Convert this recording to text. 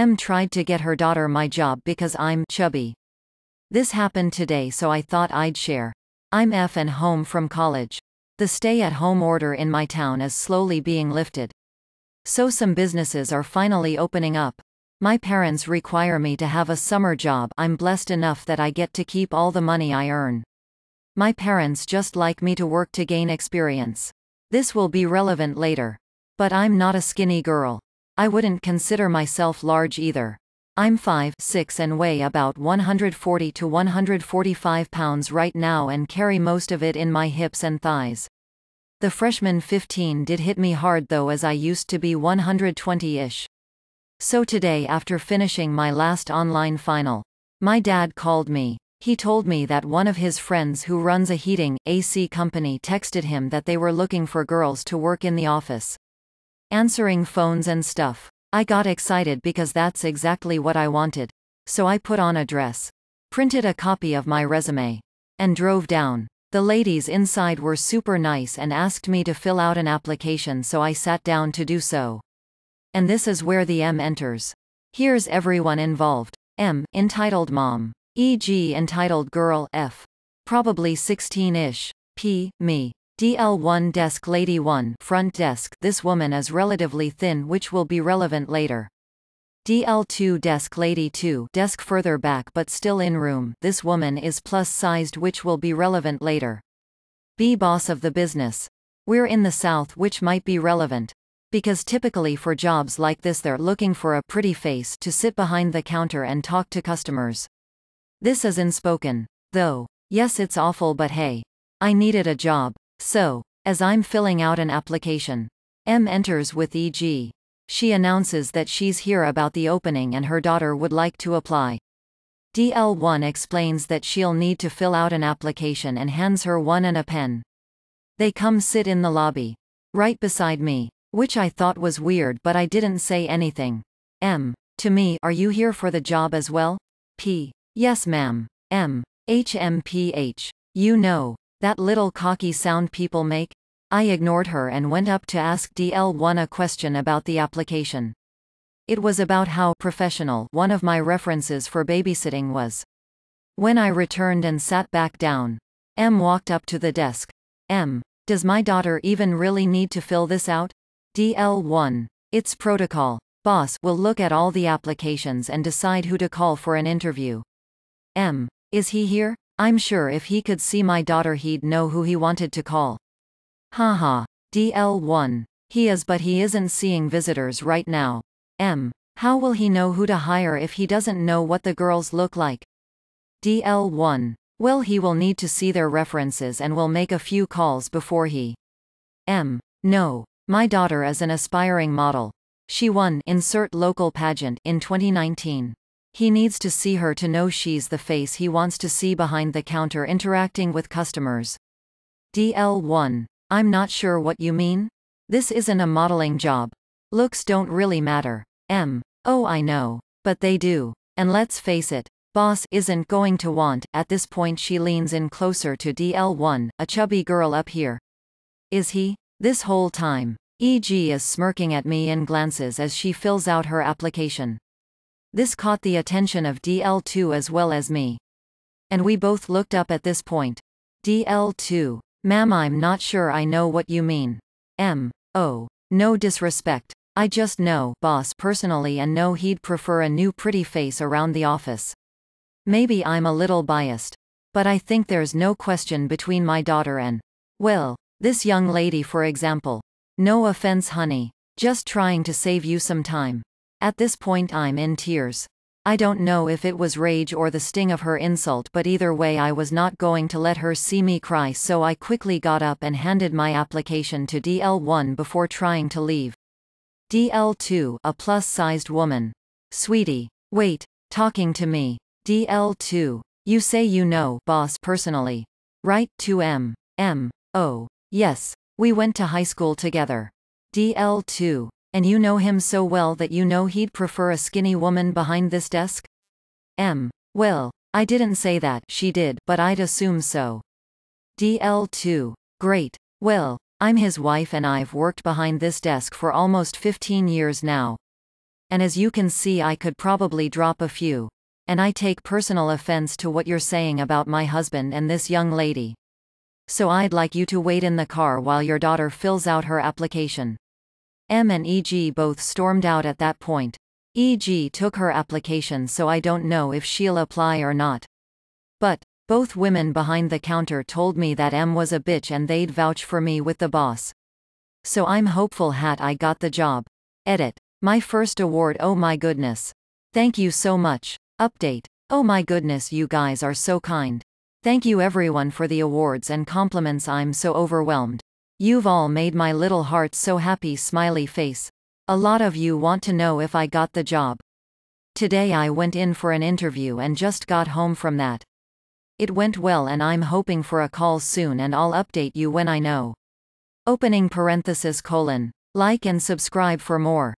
M tried to get her daughter my job because I'm chubby. This happened today so I thought I'd share. I'm F and home from college. The stay-at-home order in my town is slowly being lifted. So some businesses are finally opening up. My parents require me to have a summer job. I'm blessed enough that I get to keep all the money I earn. My parents just like me to work to gain experience. This will be relevant later. But I'm not a skinny girl. I wouldn't consider myself large either. I'm 5, 6 and weigh about 140 to 145 pounds right now and carry most of it in my hips and thighs. The freshman 15 did hit me hard though as I used to be 120-ish. So today after finishing my last online final, my dad called me. He told me that one of his friends who runs a heating, AC company texted him that they were looking for girls to work in the office. Answering phones and stuff. I got excited because that's exactly what I wanted. So I put on a dress, printed a copy of my resume, and drove down. The ladies inside were super nice and asked me to fill out an application so I sat down to do so. And this is where the M enters. Here's everyone involved. M, entitled mom. E.g. entitled girl, F. Probably 16-ish. P, me. DL1 Desk Lady 1 front desk This woman is relatively thin which will be relevant later. DL2 Desk Lady 2 desk further back but still in room This woman is plus sized which will be relevant later. B Boss of the business. We're in the south which might be relevant. Because typically for jobs like this they're looking for a pretty face to sit behind the counter and talk to customers. This is unspoken, spoken. Though. Yes it's awful but hey. I needed a job. So, as I'm filling out an application, M enters with EG. She announces that she's here about the opening and her daughter would like to apply. DL1 explains that she'll need to fill out an application and hands her one and a pen. They come sit in the lobby. Right beside me. Which I thought was weird but I didn't say anything. M. To me, are you here for the job as well? P. Yes ma'am. M. HMPH. You know, that little cocky sound people make? I ignored her and went up to ask DL1 a question about the application. It was about how professional one of my references for babysitting was. When I returned and sat back down, M walked up to the desk. M, does my daughter even really need to fill this out? DL1. It's protocol. Boss will look at all the applications and decide who to call for an interview. M, is he here? I'm sure if he could see my daughter he'd know who he wanted to call. Haha. DL1. He is but he isn't seeing visitors right now. M. How will he know who to hire if he doesn't know what the girls look like? DL1. Well he will need to see their references and will make a few calls before he. M. No. My daughter is an aspiring model. She won insert local pageant in 2019. He needs to see her to know she's the face he wants to see behind the counter interacting with customers. DL1. I'm not sure what you mean? This isn't a modeling job. Looks don't really matter. M. Oh I know. But they do. And let's face it, boss isn't going to want, at this point she leans in closer to DL1, a chubby girl up here. Is he? This whole time. EG is smirking at me and glances as she fills out her application. This caught the attention of DL2 as well as me. And we both looked up at this point. DL2. Ma'am I'm not sure I know what you mean. M. O. Oh, no disrespect. I just know, boss personally and know he'd prefer a new pretty face around the office. Maybe I'm a little biased. But I think there's no question between my daughter and, well, this young lady for example. No offense honey. Just trying to save you some time. At this point I'm in tears. I don't know if it was rage or the sting of her insult but either way I was not going to let her see me cry so I quickly got up and handed my application to DL1 before trying to leave. DL2, a plus-sized woman. Sweetie. Wait. Talking to me. DL2. You say you know, boss personally. Right, 2M. M. O. Yes. We went to high school together. DL2. And you know him so well that you know he'd prefer a skinny woman behind this desk? M. Well, I didn't say that, she did, but I'd assume so. DL2. Great. Well, I'm his wife and I've worked behind this desk for almost 15 years now. And as you can see I could probably drop a few. And I take personal offense to what you're saying about my husband and this young lady. So I'd like you to wait in the car while your daughter fills out her application. M and EG both stormed out at that point. EG took her application so I don't know if she'll apply or not. But, both women behind the counter told me that M was a bitch and they'd vouch for me with the boss. So I'm hopeful hat I got the job. Edit. My first award oh my goodness. Thank you so much. Update. Oh my goodness you guys are so kind. Thank you everyone for the awards and compliments I'm so overwhelmed. You've all made my little heart so happy smiley face. A lot of you want to know if I got the job. Today I went in for an interview and just got home from that. It went well and I'm hoping for a call soon and I'll update you when I know. Opening parenthesis colon. Like and subscribe for more.